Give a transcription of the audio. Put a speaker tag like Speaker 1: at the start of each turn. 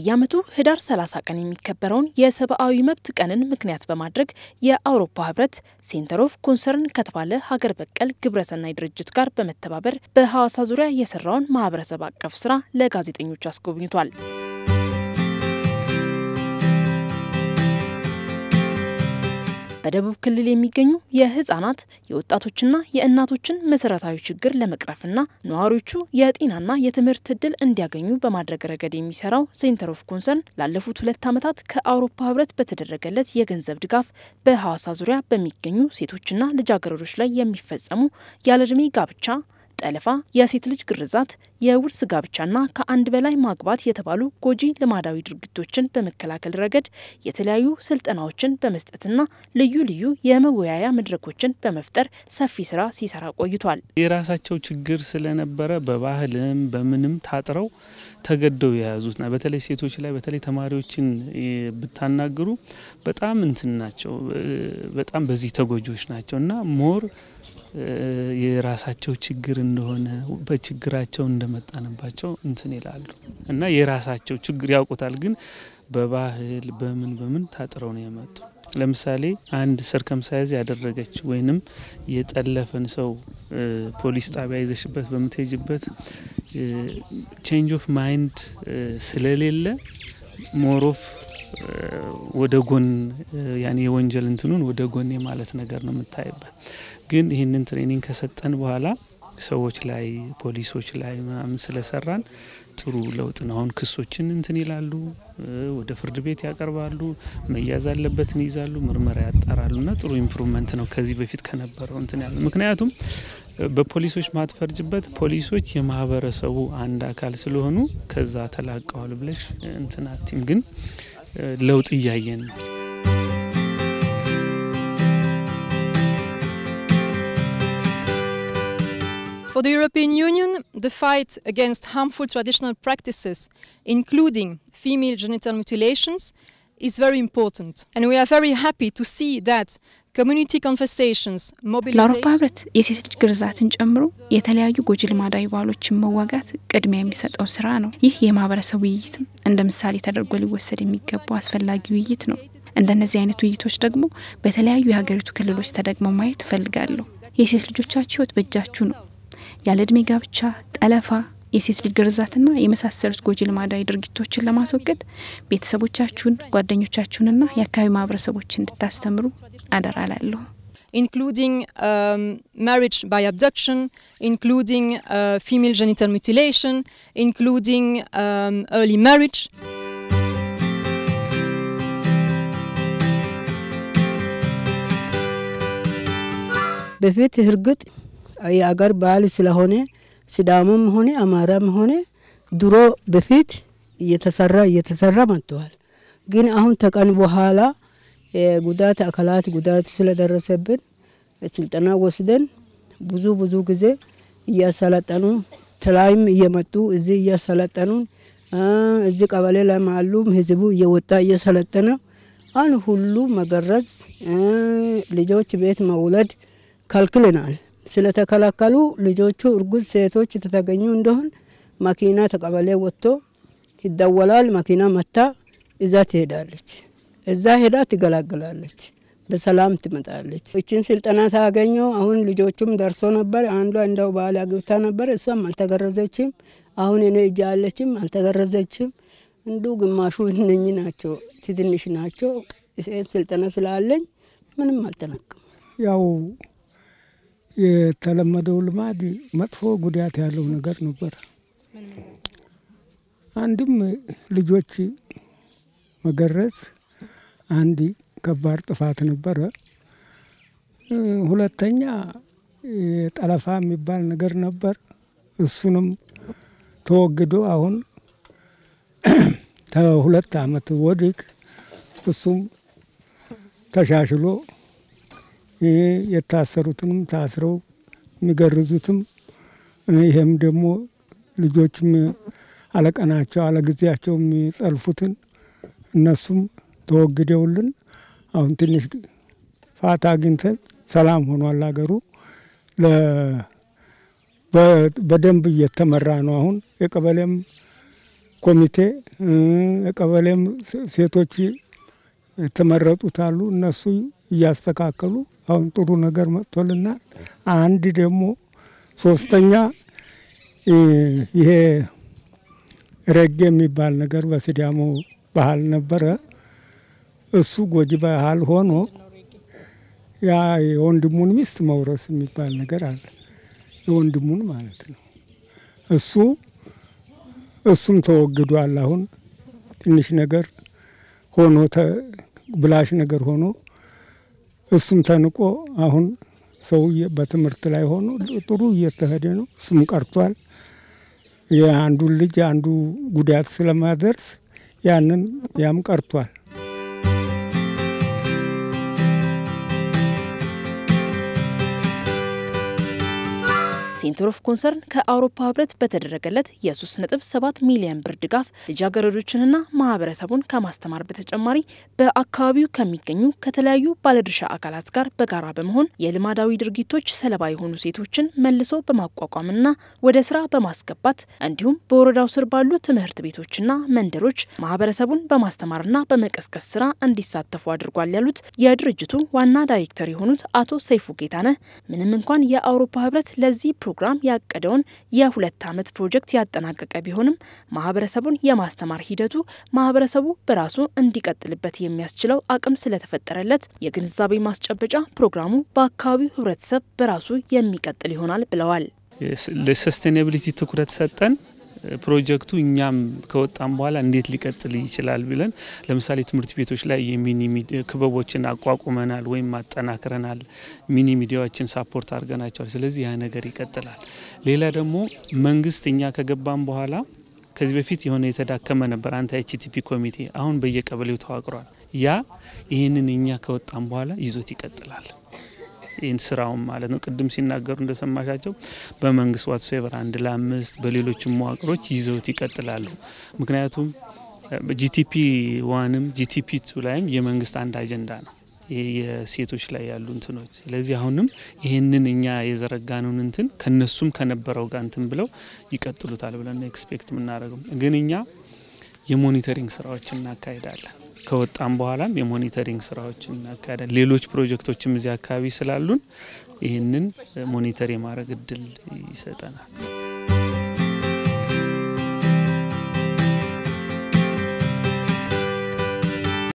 Speaker 1: በየዓመቱ ህዳር 30 ቀን የሚከበረውን የሰብአዊ መብት ቀንን ምክንያት በማድረግ የአውሮፓ ህብረት ሴንተር ኦፍ ኮንሰርን ከተባለ ሀገር በቀል ግብረሰናይ ድርጅት ጋር በመተባበር በሐዋሳ ዙሪያ የሰራውን ማህበረሰብ አቀፍ ስራ ለጋዜጠኞች አስጎብኝቷል። በደቡብ ክልል የሚገኙ የህጻናት የወጣቶችና የእናቶችን መሰረታዊ ችግር ለመቅረፍና ነዋሪዎቹ የጤናና የትምህርት እድል እንዲያገኙ በማድረግ ረገድ የሚሰራው ሴንተር ኦፍ ኮንሰርን ላለፉት ሁለት ዓመታት ከአውሮፓ ህብረት በተደረገለት የገንዘብ ድጋፍ በሐዋሳ ዙሪያ በሚገኙ ሴቶችና ልጃገረዶች ላይ የሚፈጸሙ ያለዕድሜ ጋብቻ፣ ጠለፋ፣ የሴት ልጅ ግርዛት፣ የውርስ ጋብቻና ከአንድ በላይ ማግባት የተባሉ ጎጂ ልማዳዊ ድርጊቶችን በመከላከል ረገድ የተለያዩ ስልጠናዎችን በመስጠትና ልዩ ልዩ የመወያያ መድረኮችን በመፍጠር ሰፊ ስራ ሲሰራ
Speaker 2: ቆይቷል። የራሳቸው ችግር ስለነበረ በባህልም በምንም ታጥረው ተገደው የያዙትና በተለይ ሴቶች ላይ በተለይ ተማሪዎችን ብታናግሩ በጣም እንትን ናቸው። በጣም በዚህ ተጎጂዎች ናቸው እና ሞር የራሳቸው ችግር እንደሆነ በችግራቸው እንደ እንደመጣንባቸው እንትን ይላሉ እና የራሳቸው ችግር ያውቁታል። ግን በባህል በምን በምን ታጥረው ነው የመጡ። ለምሳሌ አንድ ሰርከምሳይዝ ያደረገች ወይንም የጠለፈን ሰው ፖሊስ ጣቢያ ይዘሽበት በምትሄጅበት ቼንጅ ኦፍ ማይንድ ስለሌለ ሞሮፍ ወደ ጎን ያኔ የወንጀል እንትኑን ወደ ጎን የማለት ነገር ነው የምታይበት። ግን ይህንን ትሬኒንግ ከሰጠን በኋላ ሰዎች ላይ ፖሊሶች ላይ ምናምን ስለሰራን ጥሩ ለውጥ ነው። አሁን ክሶችን እንትን ይላሉ፣ ወደ ፍርድ ቤት ያቀርባሉ፣ መያዝ አለበትን ይዛሉ፣ ምርመራ ያጣራሉ እና ጥሩ ኢምፕሩቭመንት ነው ከዚህ በፊት ከነበረው እንትን ያለ ምክንያቱም በፖሊሶች ማትፈርጅበት ፖሊሶች የማህበረሰቡ አንድ አካል ስለሆኑ ከዛ ተላቀዋል ብለሽ እንትን አቲም ግን ለውጥ እያየን
Speaker 3: For the European Union, the fight against harmful traditional practices, including female genital mutilations, is very important. And we are very happy to see that community conversations, ለአውሮፓ
Speaker 1: ህብረት የሴት ልጅ ግርዛትን ጨምሮ የተለያዩ ጎጂ ልማዳዊ ባህሎችን መዋጋት ቅድሚያ የሚሰጠው ስራ ነው። ይህ የማህበረሰብ ውይይትም እንደ ምሳሌ ተደርጎ ሊወሰድ የሚገባው አስፈላጊ ውይይት ነው። እንደነዚህ አይነት ውይይቶች ደግሞ በተለያዩ የሀገሪቱ ክልሎች ተደግመው ማየት እፈልጋለሁ። የሴት ልጆቻችሁ ህይወት በእጃችሁ ነው። ያለ እድሜ ጋብቻ፣ ጠለፋ፣ የሴት ልጅ ግርዛትና የመሳሰሉት ጎጂ ልማዳዊ ድርጊቶችን ለማስወገድ ቤተሰቦቻችሁን፣ ጓደኞቻችሁንና የአካባቢ ማህበረሰቦች እንድታስተምሩ አደራ ላለሁ።
Speaker 3: ኢንክሉዲንግ ማሪጅ ባይ አብደክሽን ኢንክሉዲንግ ፊሜል ጀኒታል ሙቲሌሽን ኢንክሉዲንግ ኤርሊ ማሪጅ በፊት እርግጥ የአገር ባህል ስለሆነ ሲዳሙም ሆነ አማራም ሆነ ድሮ በፊት እየተሰራ እየተሰራ መጥተዋል። ግን አሁን ተቀን በኋላ ጉዳት አካላት ጉዳት ስለደረሰብን ስልጠና ወስደን ብዙ ብዙ ጊዜ እያሰለጠኑ ተላይም እየመጡ እዚህ እያሰለጠኑ እዚ ቀበሌ ላይ ህዝቡ እየወጣ እየሰለጠነ አን ሁሉ መገረዝ ልጆች ቤት መውለድ ከልክልናል። ስለተከላከሉ ልጆቹ እርጉዝ ሴቶች ተተገኙ እንደሆን መኪና ተቀበሌ ወጥቶ ይደወላል። መኪና መታ እዛ ትሄዳለች። እዛ ሄዳ ትገላግላለች በሰላም ትመጣለች። እችን ስልጠና ታገኘው። አሁን ልጆቹም ደርሶ ነበር። አንዷ እንደው ባል አግብታ ነበር። እሷም አልተገረዘችም። አሁን እኔ እጅ አለችም፣ አልተገረዘችም። እንዱ ግማሹ እነኝ ናቸው፣ ትንሽ ናቸው። ስልጠና
Speaker 4: ስላለኝ ምንም አልተነቅም ያው የተለመደው ልማድ መጥፎ ጉዳት ያለው ነገር ነበር። አንድም ልጆች መገረዝ አንድ ከባድ ጥፋት ነበረ። ሁለተኛ ጠለፋ የሚባል ነገር ነበር። እሱንም ተወግዶ አሁን ከሁለት ዓመት ወዲህ እሱም ተሻሽሎ የታሰሩትንም ታስረው የሚገርዙትም ይሄም ደግሞ ልጆችም አለቀናቸው አለጊዜያቸው የሚጠልፉትን እነሱም ተወግደውልን አሁን ትንሽ ፋታ አግኝተን ሰላም ሆኗል አገሩ። በደንብ እየተመራ ነው። አሁን የቀበሌም ኮሚቴ የቀበሌም ሴቶች የተመረጡት አሉ። እነሱ እያስተካከሉ አሁን ጥሩ ነገር መጥቶልናል። አንድ ደግሞ ሶስተኛ ይሄ ረጌ የሚባል ነገር በሲዳሞ ባህል ነበረ። እሱ ጎጂ ባህል ሆኖ ያ የወንድሙን ሚስት መውረስ የሚባል ነገር አለ። የወንድሙን ማለት ነው። እሱ እሱም ተወግዷል። አሁን ትንሽ ነገር ሆኖ ብላሽ ነገር ሆኖ እሱም ተንቆ አሁን ሰው በትምህርት ላይ ሆኖ ጥሩ እየተሄደ ነው። እሱም ቀርቷል። የአንዱን ልጅ አንዱ ጉዳት ስለማደርስ ያንን ያም ቀርቷል።
Speaker 1: ሴንተር ኦፍ ኮንሰርን ከአውሮፓ ህብረት በተደረገለት የ3.7 ሚሊዮን ብር ድጋፍ ልጃገረዶችንና ማህበረሰቡን ከማስተማር በተጨማሪ በአካባቢው ከሚገኙ ከተለያዩ ባለድርሻ አካላት ጋር በጋራ በመሆን የልማዳዊ ድርጊቶች ሰለባ የሆኑ ሴቶችን መልሶ በማቋቋምና ወደ ስራ በማስገባት እንዲሁም በወረዳው ስር ባሉ ትምህርት ቤቶችና መንደሮች ማህበረሰቡን በማስተማርና በመቀስቀስ ስራ እንዲሳተፉ አድርጓል ያሉት የድርጅቱ ዋና ዳይሬክተር የሆኑት አቶ ሰይፉ ጌታነህ ምንም እንኳን የአውሮፓ ህብረት ለዚህ ፕሮግራም ያቀደውን የሁለት ዓመት ፕሮጀክት ያጠናቀቀ ቢሆንም ማህበረሰቡን የማስተማር ሂደቱ ማህበረሰቡ በራሱ እንዲቀጥልበት የሚያስችለው አቅም ስለተፈጠረለት የግንዛቤ ማስጨበጫ ፕሮግራሙ በአካባቢው ህብረተሰብ በራሱ የሚቀጥል ይሆናል
Speaker 2: ብለዋል። ለሰስቴናብሊቲ ትኩረት ሰጠን ፕሮጀክቱ እኛም ከወጣም በኋላ እንዴት ሊቀጥል ይችላል ብለን ለምሳሌ ትምህርት ቤቶች ላይ የሚኒ ክበቦችን አቋቁመናል ወይም አጠናክረናል። ሚኒ ሚዲያዎችን ሳፖርት አድርገናቸዋል። ስለዚህ ያ ነገር ይቀጥላል። ሌላ ደግሞ መንግስት እኛ ከገባም በኋላ ከዚህ በፊት የሆነ የተዳከመ ነበር አንቲ ኤችቲፒ ኮሚቴ አሁን በየቀበሌው ተዋቅሯል። ያ ይህንን እኛ ከወጣም በኋላ ይዞት ይቀጥላል። ይህን ስራውን ማለት ነው። ቅድም ሲናገሩ እንደሰማሻቸው በመንግስት ዋትሶቨር አንድ ለአምስት በሌሎችም መዋቅሮች ይዘውት ይቀጥላሉ። ምክንያቱም ጂቲፒ ዋንም ጂቲፒ ቱ ላይም የመንግስት አንድ አጀንዳ ነው የሴቶች ላይ ያሉ እንትኖች። ስለዚህ አሁንም ይህንን እኛ የዘረጋነውን እንትን ከነሱም ከነበረው ጋር እንትን ብለው ይቀጥሉታል ብለን ኤክስፔክት የምናደርገው ግን እኛ የሞኒተሪንግ ስራዎች እናካሄዳለን። ከወጣም በኋላም የሞኒተሪንግ ስራዎችን እናካሄዳለን። ሌሎች ፕሮጀክቶችም እዚህ አካባቢ ስላሉን ይህንን ሞኒተር የማድረግ እድል ይሰጠናል።